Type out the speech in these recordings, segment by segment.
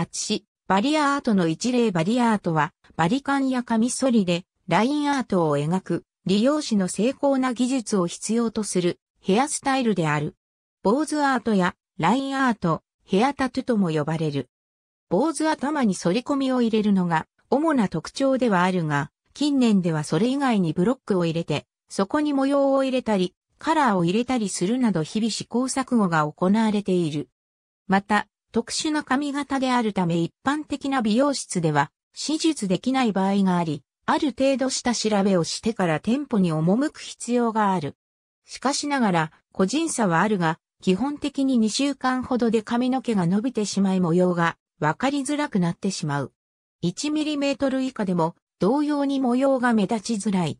アチシ、バリアアートの一例バリアアートは、バリカンやカミソリで、ラインアートを描く、利用紙の精巧な技術を必要とする、ヘアスタイルである。坊主アートや、ラインアート、ヘアタトゥとも呼ばれる。坊主頭に反り込みを入れるのが、主な特徴ではあるが、近年ではそれ以外にブロックを入れて、そこに模様を入れたり、カラーを入れたりするなど日々試行錯誤が行われている。また、特殊な髪型であるため一般的な美容室では手術できない場合があり、ある程度した調べをしてから店舗に赴く必要がある。しかしながら、個人差はあるが、基本的に2週間ほどで髪の毛が伸びてしまい模様が分かりづらくなってしまう。1ミリメートル以下でも同様に模様が目立ちづらい。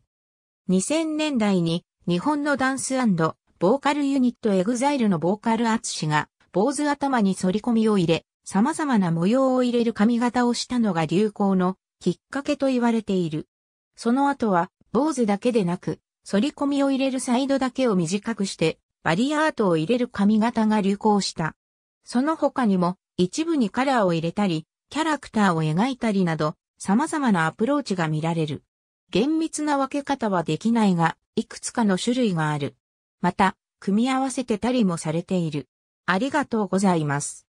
2000年代に日本のダンスボーカルユニットエグザイルのボーカルアツシが坊主頭に反り込みを入れ、様々な模様を入れる髪型をしたのが流行のきっかけと言われている。その後は、坊主だけでなく、反り込みを入れるサイドだけを短くして、バリアートを入れる髪型が流行した。その他にも、一部にカラーを入れたり、キャラクターを描いたりなど、様々なアプローチが見られる。厳密な分け方はできないが、いくつかの種類がある。また、組み合わせてたりもされている。ありがとうございます。